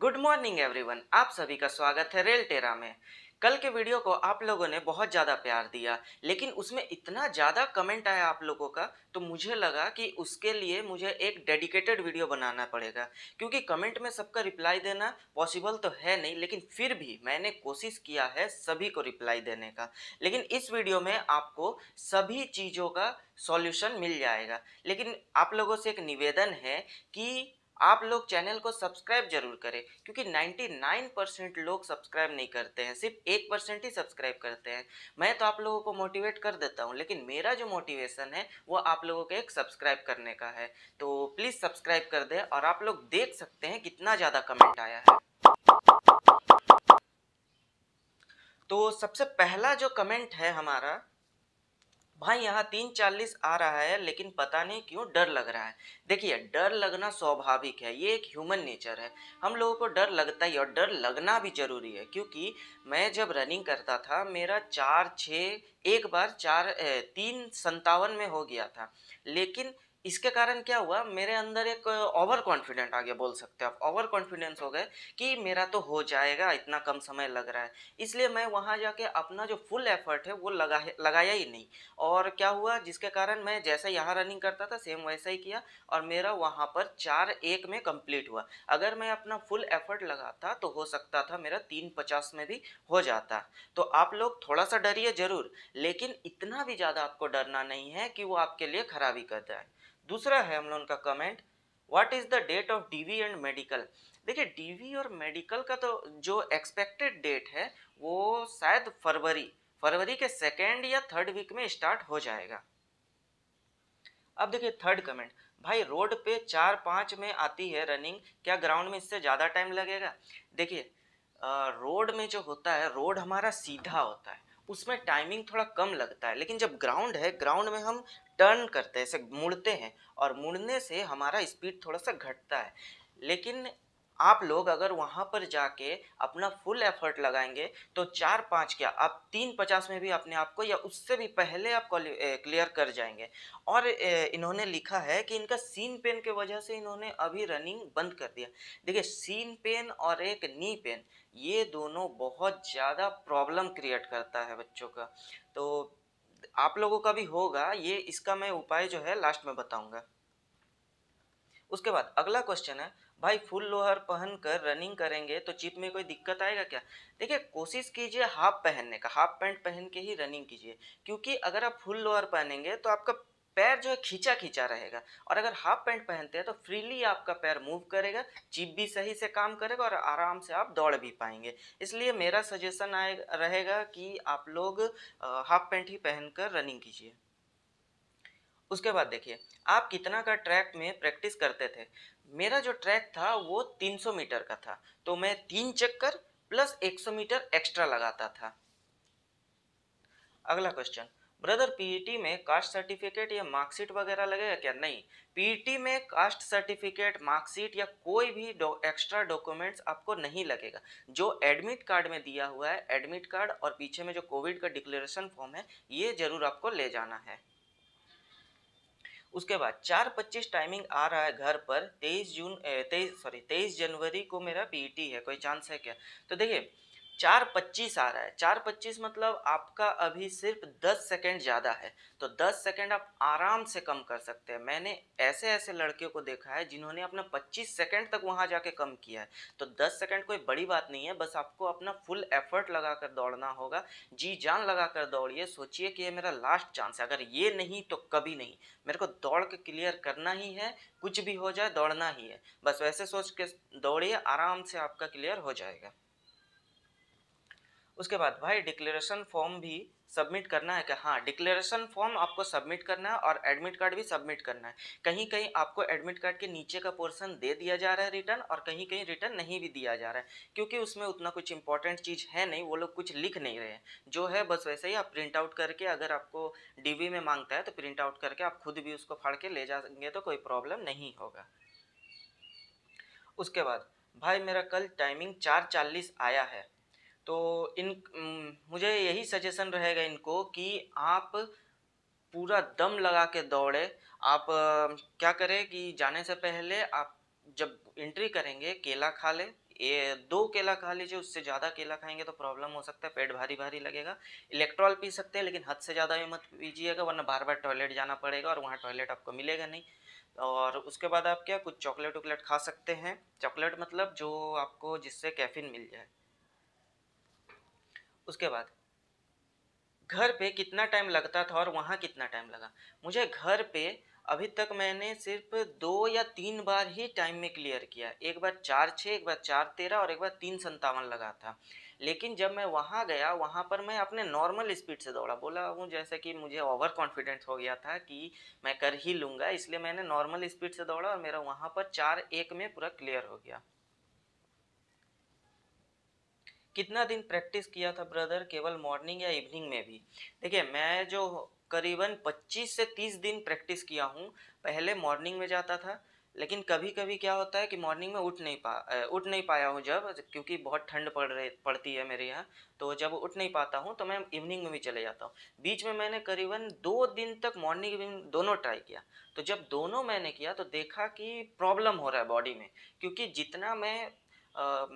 good morning everyone आप सभी का स्वागत है रेल टेरा में कल के वीडियो को आप लोगों ने बहुत ज़्यादा प्यार दिया लेकिन उसमें इतना ज़्यादा कमेंट आया आप लोगों का तो मुझे लगा कि उसके लिए मुझे एक डेडिकेटेड वीडियो बनाना पड़ेगा क्योंकि कमेंट में सबका रिप्लाई देना पॉसिबल तो है नहीं लेकिन फिर भी मैंने कोशिश किया है सभी को रिप्लाई देने का लेकिन इस वीडियो में आपको सभी चीज़ों का सॉल्यूशन मिल जाएगा लेकिन आप लोगों से एक निवेदन है कि आप लोग चैनल को सब्सक्राइब जरूर करें क्योंकि 99 परसेंट लोग सब्सक्राइब नहीं करते हैं सिर्फ एक परसेंट ही सब्सक्राइब करते हैं मैं तो आप लोगों को मोटिवेट कर देता हूँ लेकिन मेरा जो मोटिवेशन है वो आप लोगों के एक सब्सक्राइब करने का है तो प्लीज़ सब्सक्राइब कर दें और आप लोग देख सकते हैं कितना ज़्यादा कमेंट आया है तो सबसे पहला जो कमेंट है हमारा भाई यहाँ तीन चालीस आ रहा है लेकिन पता नहीं क्यों डर लग रहा है देखिए डर लगना स्वाभाविक है ये एक ह्यूमन नेचर है हम लोगों को डर लगता ही और डर लगना भी जरूरी है क्योंकि मैं जब रनिंग करता था मेरा चार छः एक बार चार तीन संतावन में हो गया था लेकिन इसके कारण क्या हुआ मेरे अंदर एक ओवर कॉन्फिडेंट आ गया बोल सकते हो आप ओवर कॉन्फिडेंस हो गए कि मेरा तो हो जाएगा इतना कम समय लग रहा है इसलिए मैं वहाँ जाके अपना जो फुल एफर्ट है वो लगा लगाया ही नहीं और क्या हुआ जिसके कारण मैं जैसे यहाँ रनिंग करता था सेम वैसा ही किया और मेरा वहाँ पर चार एक में कम्प्लीट हुआ अगर मैं अपना फुल एफर्ट लगाता तो हो सकता था मेरा तीन पचास में भी हो जाता तो आप लोग थोड़ा सा डरिए ज़रूर लेकिन इतना भी ज़्यादा आपको डरना नहीं है कि वो आपके लिए खराबी कर जाए दूसरा है हम लोग का comment what is the date of DV and medical देखिए डीवी और मेडिकल का तो जो एक्सपेक्टेड डेट है वो शायद फरवरी फरवरी के सेकेंड या थर्ड वीक में स्टार्ट हो जाएगा अब देखिए थर्ड कमेंट भाई रोड पे चार पाँच में आती है रनिंग क्या ग्राउंड में इससे ज़्यादा टाइम लगेगा देखिए रोड में जो होता है रोड हमारा सीधा होता है उसमें टाइमिंग थोड़ा कम लगता है लेकिन जब ग्राउंड है ग्राउंड में हम टर्न करते हैं ऐसे मुड़ते हैं और मुड़ने से हमारा स्पीड थोड़ा सा घटता है लेकिन आप लोग अगर वहाँ पर जाके अपना फुल एफर्ट लगाएंगे तो चार पाँच क्या आप तीन पचास में भी अपने आप को या उससे भी पहले आप क्लियर कर जाएंगे और इन्होंने लिखा है कि इनका सीन पेन के वजह से इन्होंने अभी रनिंग बंद कर दिया देखिए सीन पेन और एक नी पेन ये दोनों बहुत ज़्यादा प्रॉब्लम क्रिएट करता है बच्चों का तो आप लोगों का भी होगा ये इसका मैं उपाय जो है लास्ट में बताऊंगा उसके बाद अगला क्वेश्चन है भाई फुल लोहर पहन कर रनिंग करेंगे तो चिप में कोई दिक्कत आएगा क्या देखिए कोशिश कीजिए हाफ पहनने का हाफ पैंट पहन के ही रनिंग कीजिए क्योंकि अगर आप फुल लोअर पहनेंगे तो आपका पैर जो है खींचा खींचा रहेगा और अगर हाफ पैंट पहनते हैं तो फ्रीली आपका पैर मूव करेगा चिप भी सही से काम करेगा और आराम से आप दौड़ भी पाएंगे इसलिए मेरा सजेशन आए रहेगा कि आप लोग हाफ पैंट ही पहनकर रनिंग कीजिए उसके बाद देखिए आप कितना का ट्रैक में प्रैक्टिस करते थे मेरा जो ट्रैक था वो 300 मीटर का था तो मैं तीन चक्कर प्लस 100 मीटर एक्स्ट्रा लगाता था अगला क्वेश्चन ब्रदर पीईटी e में कास्ट सर्टिफिकेट या मार्कशीट वगैरह लगेगा क्या नहीं पीईटी e में कास्ट सर्टिफिकेट मार्कशीट या कोई भी डो, एक्स्ट्रा डॉक्यूमेंट्स आपको नहीं लगेगा जो एडमिट कार्ड में दिया हुआ है एडमिट कार्ड और पीछे में जो कोविड का डिक्लेरेशन फॉर्म है ये जरूर आपको ले जाना है उसके बाद चार पच्चीस टाइमिंग आ रहा है घर पर तेईस जून तेईस सॉरी तेईस जनवरी को मेरा पीईटी e है कोई चांस है क्या तो देखिए चार पच्चीस आ रहा है चार पच्चीस मतलब आपका अभी सिर्फ दस सेकेंड ज़्यादा है तो दस सेकेंड आप आराम से कम कर सकते हैं मैंने ऐसे ऐसे लड़के को देखा है जिन्होंने अपना पच्चीस सेकेंड तक वहाँ जाके कम किया है तो दस सेकेंड कोई बड़ी बात नहीं है बस आपको अपना फुल एफर्ट लगा कर दौड़ना होगा जी जान लगा कर दौड़िए सोचिए कि ये मेरा लास्ट चांस है अगर ये नहीं तो कभी नहीं मेरे को दौड़ के क्लियर करना ही है कुछ भी हो जाए दौड़ना ही है बस वैसे सोच के दौड़िए आराम से आपका क्लियर हो जाएगा उसके बाद भाई डिक्लेरेशन फॉर्म भी सबमिट करना है कि हाँ डिक्लेरेशन फॉर्म आपको सबमिट करना है और एडमिट कार्ड भी सबमिट करना है कहीं कहीं आपको एडमिट कार्ड के नीचे का पोर्शन दे दिया जा रहा है रिटर्न और कहीं कहीं रिटर्न नहीं भी दिया जा रहा है क्योंकि उसमें उतना कुछ इंपॉर्टेंट चीज़ है नहीं वो लोग कुछ लिख नहीं रहे जो है बस वैसे ही आप प्रिंट आउट करके अगर आपको डी में मांगता है तो प्रिंट आउट करके आप खुद भी उसको फाड़ के ले जाएंगे तो कोई प्रॉब्लम नहीं होगा उसके बाद भाई मेरा कल टाइमिंग चार चालीस आया है तो इन मुझे यही सजेशन रहेगा इनको कि आप पूरा दम लगा के दौड़े आप क्या करें कि जाने से पहले आप जब एंट्री करेंगे केला खा ले ये दो केला खा लीजिए उससे ज़्यादा केला खाएंगे तो प्रॉब्लम हो सकता है पेट भारी भारी लगेगा इलेक्ट्रॉल पी सकते हैं लेकिन हद से ज़्यादा भी मत पीजिएगा वरना बार बार टॉयलेट जाना पड़ेगा और वहाँ टॉयलेट आपको मिलेगा नहीं और उसके बाद आप क्या कुछ चॉकलेट उकलेट खा सकते हैं चॉकलेट मतलब जो आपको जिससे कैफिन मिल जाए उसके बाद घर पे कितना टाइम लगता था और वहाँ कितना टाइम लगा मुझे घर पे अभी तक मैंने सिर्फ दो या तीन बार ही टाइम में क्लियर किया एक बार चार छः एक बार चार तेरह और एक बार तीन संतावन लगा था लेकिन जब मैं वहाँ गया वहाँ पर मैं अपने नॉर्मल स्पीड से दौड़ा बोला हूँ जैसे कि मुझे ओवर कॉन्फिडेंस हो गया था कि मैं कर ही लूँगा इसलिए मैंने नॉर्मल स्पीड से दौड़ा और मेरा वहाँ पर चार एक में पूरा क्लियर हो गया कितना दिन प्रैक्टिस किया था ब्रदर केवल मॉर्निंग या इवनिंग में भी देखिए मैं जो करीबन 25 से 30 दिन प्रैक्टिस किया हूँ पहले मॉर्निंग में जाता था लेकिन कभी कभी क्या होता है कि मॉर्निंग में उठ नहीं पा उठ नहीं पाया हूँ जब क्योंकि बहुत ठंड पड़ रही पड़ती है मेरे यहाँ तो जब उठ नहीं पाता हूँ तो मैं इवनिंग में भी चले जाता हूँ बीच में मैंने करीबन दो दिन तक मॉर्निंग इवनिंग दोनों ट्राई किया तो जब दोनों मैंने किया तो देखा कि प्रॉब्लम हो रहा है बॉडी में क्योंकि जितना मैं आ,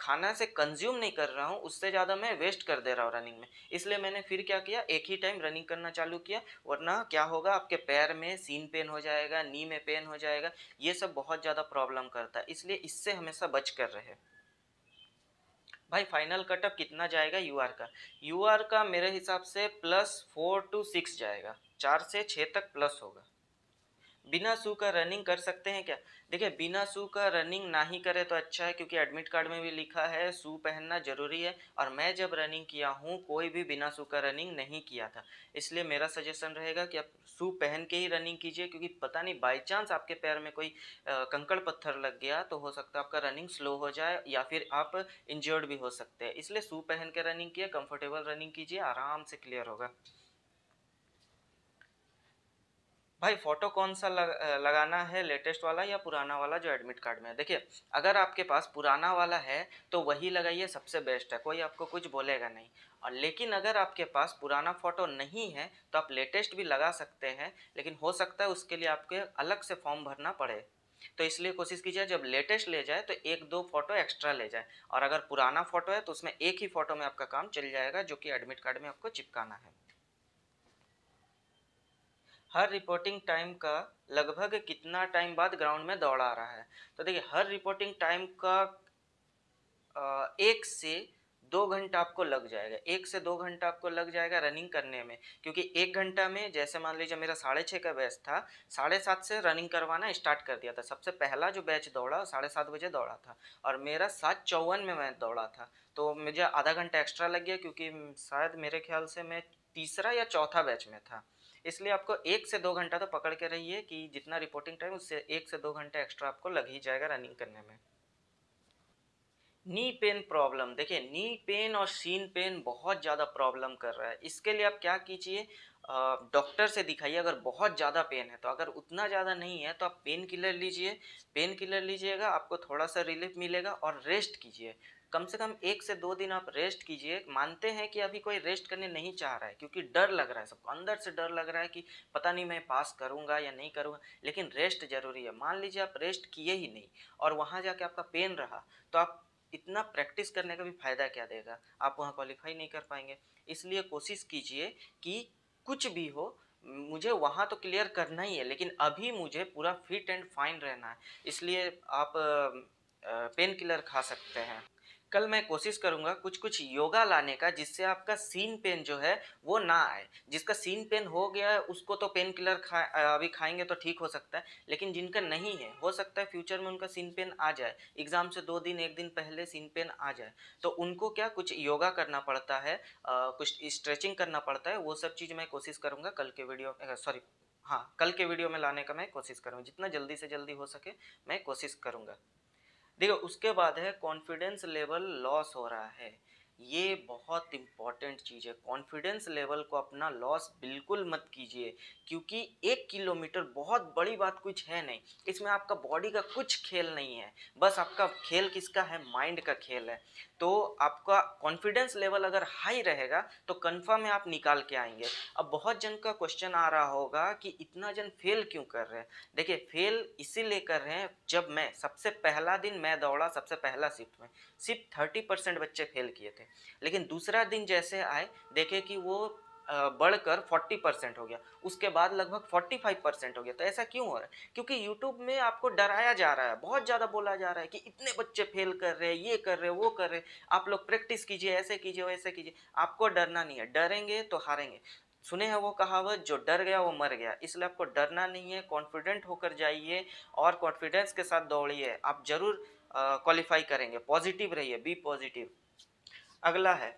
खाना से कंज्यूम नहीं कर रहा हूँ उससे ज़्यादा मैं वेस्ट कर दे रहा हूँ रनिंग में इसलिए मैंने फिर क्या किया एक ही टाइम रनिंग करना चालू किया वरना क्या होगा आपके पैर में सीन पेन हो जाएगा नी में पेन हो जाएगा ये सब बहुत ज़्यादा प्रॉब्लम करता है इसलिए इससे हमेशा बच कर रहे भाई फाइनल कटअप कितना जाएगा यू आर का यू आर का मेरे हिसाब से प्लस फोर टू सिक्स जाएगा चार से छः तक प्लस होगा बिना शू का रनिंग कर सकते हैं क्या देखिए बिना शू का रनिंग ना ही करें तो अच्छा है क्योंकि एडमिट कार्ड में भी लिखा है शू पहनना जरूरी है और मैं जब रनिंग किया हूँ कोई भी बिना शू का रनिंग नहीं किया था इसलिए मेरा सजेशन रहेगा कि आप शू पहन के ही रनिंग कीजिए क्योंकि पता नहीं बाई चांस आपके पैर में कोई कंकड़ पत्थर लग गया तो हो सकता है आपका रनिंग स्लो हो जाए या फिर आप इंजर्ड भी हो सकते हैं इसलिए शू पहन के रनिंग किया कम्फर्टेबल रनिंग कीजिए आराम से क्लियर होगा भाई फ़ोटो कौन सा लग, लगाना है लेटेस्ट वाला या पुराना वाला जो एडमिट कार्ड में है देखिए अगर आपके पास पुराना वाला है तो वही लगाइए सबसे बेस्ट है कोई आपको कुछ बोलेगा नहीं और लेकिन अगर आपके पास पुराना फ़ोटो नहीं है तो आप लेटेस्ट भी लगा सकते हैं लेकिन हो सकता है उसके लिए आपके अलग से फॉर्म भरना पड़े तो इसलिए कोशिश कीजिए जब लेटेस्ट ले जाए तो एक दो फोटो एक्स्ट्रा ले जाए और अगर पुराना फोटो है तो उसमें एक ही फोटो में आपका काम चल जाएगा जो कि एडमिट कार्ड में आपको चिपकाना है हर रिपोर्टिंग टाइम का लगभग कितना टाइम बाद ग्राउंड में दौड़ आ रहा है तो देखिए हर रिपोर्टिंग टाइम का एक से दो घंटा आपको लग जाएगा एक से दो घंटा आपको लग जाएगा रनिंग करने में क्योंकि एक घंटा में जैसे मान लीजिए मेरा साढ़े छः का बैच था साढ़े सात से रनिंग करवाना स्टार्ट कर दिया था सबसे पहला जो बैच दौड़ा साढ़े सात बजे दौड़ा था और मेरा सात चौवन में मैं दौड़ा था तो मुझे आधा घंटा एक्स्ट्रा लग गया क्योंकि शायद मेरे ख्याल से मैं तीसरा या चौथा बैच में था इसलिए आपको एक से दो घंटा तो पकड़ के रहिए कि जितना रिपोर्टिंग टाइम उससे एक से दो घंटा एक्स्ट्रा आपको लग ही जाएगा रनिंग करने में नी पेन प्रॉब्लम देखिए नी पेन और सीन पेन बहुत ज़्यादा प्रॉब्लम कर रहा है इसके लिए आप क्या कीजिए डॉक्टर से दिखाइए अगर बहुत ज़्यादा पेन है तो अगर उतना ज़्यादा नहीं है तो आप पेन किलर लीजिए पेन किलर लीजिएगा आपको थोड़ा सा रिलीफ मिलेगा और रेस्ट कीजिए कम से कम एक से दो दिन आप रेस्ट कीजिए मानते हैं कि अभी कोई रेस्ट करने नहीं चाह रहा है क्योंकि डर लग रहा है सबको अंदर से डर लग रहा है कि पता नहीं मैं पास करूँगा या नहीं करूँगा लेकिन रेस्ट जरूरी है मान लीजिए आप रेस्ट किए ही नहीं और वहाँ जाके आपका पेन रहा तो आप इतना प्रैक्टिस करने का भी फ़ायदा क्या देगा आप वहाँ क्वालिफाई नहीं कर पाएंगे इसलिए कोशिश कीजिए कि कुछ भी हो मुझे वहाँ तो क्लियर करना ही है लेकिन अभी मुझे पूरा फिट एंड फाइन रहना है इसलिए आप पेन किलर खा सकते हैं कल मैं कोशिश करूंगा कुछ कुछ योगा लाने का जिससे आपका सीन पेन जो है वो ना आए जिसका सीन पेन हो गया है उसको तो पेन किलर खा अभी खाएंगे तो ठीक हो सकता है लेकिन जिनका नहीं है हो सकता है फ्यूचर में उनका सीन पेन आ जाए एग्ज़ाम से दो दिन एक दिन पहले सीन पेन आ जाए तो उनको क्या कुछ योगा करना पड़ता है आ, कुछ स्ट्रेचिंग करना पड़ता है वो सब चीज़ मैं कोशिश करूँगा कल के वीडियो सॉरी हाँ कल के वीडियो में लाने का मैं कोशिश करूँगा जितना जल्दी से जल्दी हो सके मैं कोशिश करूँगा देखो उसके बाद है कॉन्फिडेंस लेवल लॉस हो रहा है ये बहुत इम्पॉर्टेंट चीज़ है कॉन्फिडेंस लेवल को अपना लॉस बिल्कुल मत कीजिए क्योंकि एक किलोमीटर बहुत बड़ी बात कुछ है नहीं इसमें आपका बॉडी का कुछ खेल नहीं है बस आपका खेल किसका है माइंड का खेल है तो आपका कॉन्फिडेंस लेवल अगर हाई रहेगा तो कन्फर्म है आप निकाल के आएंगे अब बहुत जन का क्वेश्चन आ रहा होगा कि इतना जन फेल क्यों कर रहे हैं देखिए फेल इसीलिए कर रहे हैं जब मैं सबसे पहला दिन मैं दौड़ा सबसे पहला शिफ्ट में सिर्फ थर्टी परसेंट बच्चे फेल किए थे लेकिन दूसरा दिन जैसे आए देखे कि वो बढ़कर 40 परसेंट हो गया उसके बाद लगभग 45 परसेंट हो गया तो ऐसा क्यों हो रहा है क्योंकि YouTube में आपको डराया जा रहा है बहुत ज़्यादा बोला जा रहा है कि इतने बच्चे फेल कर रहे हैं ये कर रहे हैं वो कर रहे हैं आप लोग प्रैक्टिस कीजिए ऐसे कीजिए वैसे कीजिए आपको डरना नहीं है डरेंगे तो हारेंगे सुने हैं वो कहावत जो डर गया वो मर गया इसलिए आपको डरना नहीं है कॉन्फिडेंट होकर जाइए और कॉन्फिडेंस के साथ दौड़िए आप जरूर क्वालिफाई करेंगे पॉजिटिव रहिए बी पॉजिटिव अगला है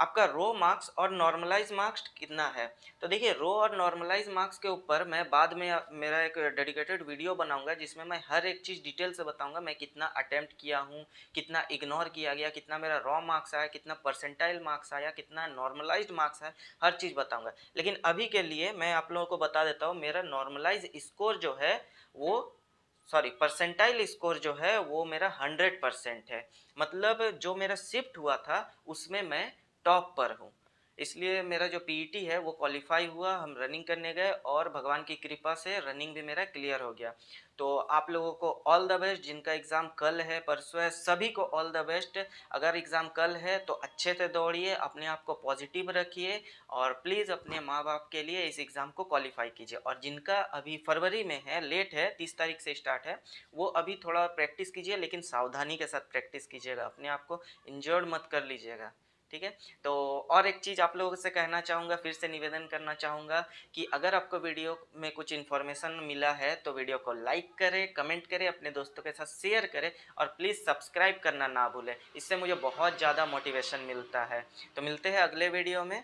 आपका रो मार्क्स और नॉर्मलाइज मार्क्स कितना है तो देखिए रो और नॉर्मलाइज मार्क्स के ऊपर मैं बाद में मेरा एक डेडिकेटेड वीडियो बनाऊंगा जिसमें मैं हर एक चीज़ डिटेल से बताऊंगा मैं कितना अटेम्प्ट किया हूँ कितना इग्नोर किया गया कितना मेरा रॉ मार्क्स आया कितना परसेंटाइल मार्क्स आया कितना नॉर्मलाइज मार्क्स आया हर चीज़ बताऊँगा लेकिन अभी के लिए मैं आप लोगों को बता देता हूँ मेरा नॉर्मलाइज स्कोर जो है वो सॉरी परसेंटाइल स्कोर जो है वो मेरा हंड्रेड परसेंट है मतलब जो मेरा शिफ्ट हुआ था उसमें मैं टॉप पर हूँ इसलिए मेरा जो पीईटी e है वो क्वालिफाई हुआ हम रनिंग करने गए और भगवान की कृपा से रनिंग भी मेरा क्लियर हो गया तो आप लोगों को ऑल द बेस्ट जिनका एग्ज़ाम कल है परसों है सभी को ऑल द बेस्ट अगर एग्ज़ाम कल है तो अच्छे से दौड़िए अपने आप को पॉजिटिव रखिए और प्लीज़ अपने माँ बाप के लिए इस एग्ज़ाम को क्वालिफाई कीजिए और जिनका अभी फरवरी में है लेट है तीस तारीख से स्टार्ट है वो अभी थोड़ा प्रैक्टिस कीजिए लेकिन सावधानी के साथ प्रैक्टिस कीजिएगा अपने आप को इंजर्ड मत कर लीजिएगा ठीक है तो और एक चीज़ आप लोगों से कहना चाहूँगा फिर से निवेदन करना चाहूँगा कि अगर आपको वीडियो में कुछ इन्फॉर्मेशन मिला है तो वीडियो को लाइक करें कमेंट करें अपने दोस्तों के साथ शेयर करें और प्लीज़ सब्सक्राइब करना ना भूलें इससे मुझे बहुत ज़्यादा मोटिवेशन मिलता है तो मिलते हैं अगले वीडियो में